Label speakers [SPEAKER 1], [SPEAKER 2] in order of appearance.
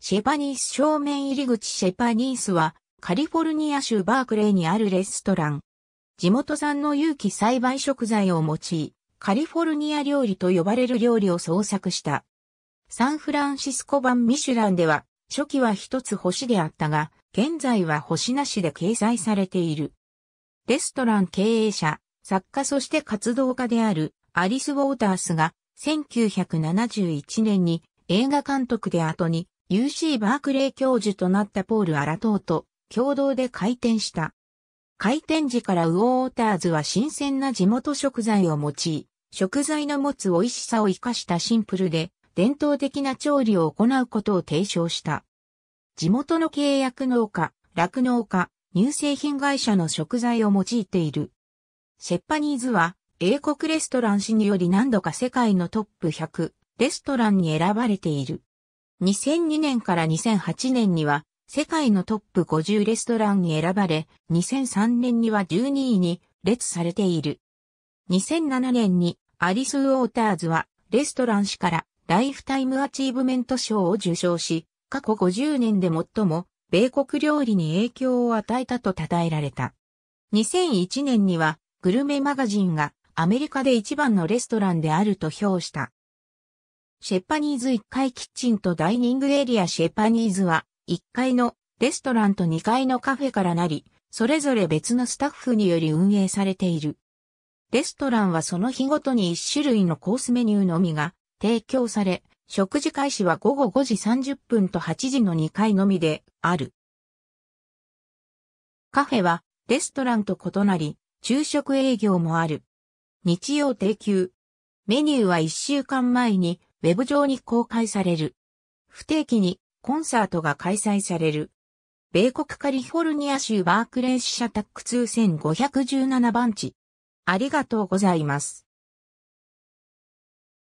[SPEAKER 1] シェパニース正面入り口
[SPEAKER 2] シェパニースはカリフォルニア州バークレーにあるレストラン。地元産の有機栽培食材を用い、カリフォルニア料理と呼ばれる料理を創作した。サンフランシスコ版ミシュランでは、初期は一つ星であったが、現在は星なしで掲載されている。レストラン経営者、作家そして活動家であるアリス・ウォータースが1971年に映画監督で後に UC バークレー教授となったポール・アラトーと共同で開店した。開店時からウォーターズは新鮮な地元食材を用い、食材の持つ美味しさを生かしたシンプルで伝統的な調理を行うことを提唱した。地元の契約農家、酪農家、乳製品会社の食材を用いている。セッパニーズは英国レストラン誌により何度か世界のトップ100レストランに選ばれている。2002年から2008年には世界のトップ50レストランに選ばれ、2003年には12位に列されている。2007年にアリス・ウォーターズはレストラン誌からライフタイムアチーブメント賞を受賞し、過去50年で最も米国料理に影響を与えたと称えられた。2001年にはグルメマガジンがアメリカで一番のレストランであると評した。シェパニーズ1階キッチンとダイニングエリアシェパニーズは1階のレストランと2階のカフェからなり、それぞれ別のスタッフにより運営されている。レストランはその日ごとに1種類のコースメニューのみが提供され、食事開始は午後5時30分と8時の2回のみである。カフェはレストランと異なり、昼食営業もある。日曜定休。メニューは1週間前にウェブ上に公開される。不定期にコンサートが開催される。米国カリフォルニア州バークレー支社タック2 5 1 7番
[SPEAKER 1] 地。ありがとうございます。